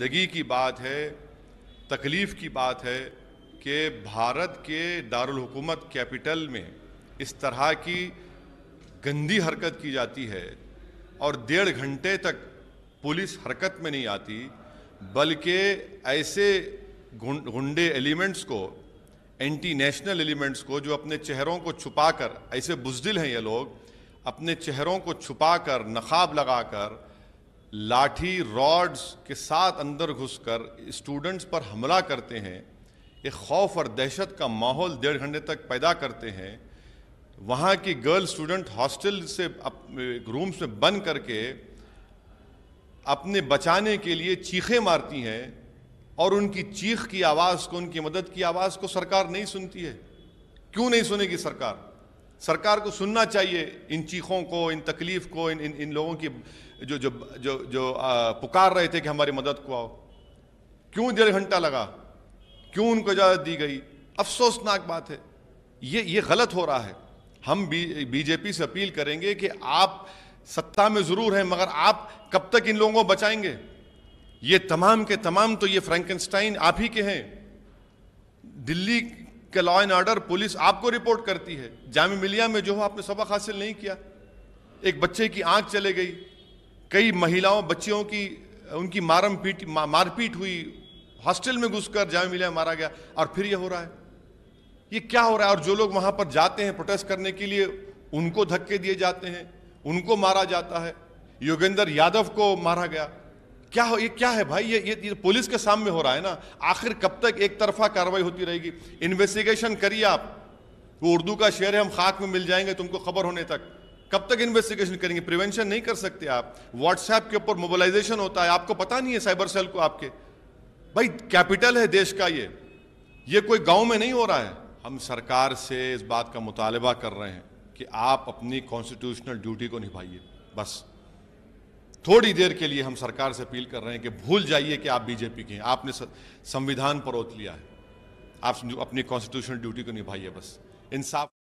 زندگی کی بات ہے تکلیف کی بات ہے کہ بھارت کے دارالحکومت کیپٹل میں اس طرح کی گندی حرکت کی جاتی ہے اور ڈیڑھ گھنٹے تک پولیس حرکت میں نہیں آتی بلکہ ایسے گھنڈے ایلیمنٹس کو اینٹی نیشنل ایلیمنٹس کو جو اپنے چہروں کو چھپا کر ایسے بزدل ہیں یہ لوگ اپنے چہروں کو چھپا کر نقاب لگا کر لاٹھی راڈز کے ساتھ اندر گھس کر اسٹوڈنٹس پر حملہ کرتے ہیں ایک خوف اور دہشت کا ماحول دیڑھ گھنٹے تک پیدا کرتے ہیں وہاں کی گرل اسٹوڈنٹ ہاسٹل سے رومس میں بند کر کے اپنے بچانے کے لیے چیخیں مارتی ہیں اور ان کی چیخ کی آواز کو ان کی مدد کی آواز کو سرکار نہیں سنتی ہے کیوں نہیں سنے گی سرکار سرکار کو سننا چاہیے ان چیخوں کو ان تکلیف کو ان ان, ان لوگوں کی جو جو جو, جو پکار رہے تھے کہ ہماری مدد کو آؤ کیوں ڈیڑھ گھنٹہ لگا کیوں ان کو اجازت دی گئی افسوسناک بات ہے یہ یہ غلط ہو رہا ہے ہم بی جے پی سے اپیل کریں گے کہ آپ ستہ میں ضرور ہیں مگر آپ کب تک ان لوگوں کو بچائیں گے یہ تمام کے تمام تو یہ فرینکنسٹائن آپ ہی کے ہیں دلی کہ ان آرڈر پولیس آپ کو رپورٹ کرتی ہے جامع ملیہ میں جو ہو آپ نے سبق حاصل نہیں کیا ایک بچے کی آنکھ چلے گئی کئی مہیلاؤں بچیوں کی ان کی مارم پیٹ مار پیٹ ہوئی ہاسٹل میں گھس کر جامع ملیہ مارا گیا اور پھر یہ ہو رہا ہے یہ کیا ہو رہا ہے اور جو لوگ وہاں پر جاتے ہیں پروٹیسٹ کرنے کے لیے ان کو دھکے دیے جاتے ہیں ان کو مارا جاتا ہے یوگیندر یادو کو مارا گیا یہ کیا ہے بھائی یہ پولیس کے سامنے ہو رہا ہے نا آخر کب تک ایک طرفہ کاروائی ہوتی رہے گی انویسٹیگیشن کریے آپ وہ اردو کا شیئر ہے ہم خاک میں مل جائیں گے تم کو خبر ہونے تک کب تک انویسٹیگیشن کریں گے پریونشن نہیں کر سکتے آپ واٹس ایپ کے اوپر موبلائزیشن ہوتا ہے آپ کو پتا نہیں ہے سائبر سیل کو آپ کے بھائی کیپٹل ہے دیش کا یہ یہ کوئی گاؤں میں نہیں ہو رہا ہے ہم سرکار سے اس بات کا مطالبہ کر رہے ہیں کہ آپ اپنی کانسٹیٹیوشنل ڈیوٹی کو نبھائیے بس تھوڑی دیر کے لیے ہم سرکار سے اپیل کر رہے ہیں کہ بھول جائیے کہ آپ بی جے پی کے ہیں آپ نے پر پروت لیا ہے آپ اپنی کانسٹیٹیوشنل ڈیوٹی کو نبھائیے بس انصاف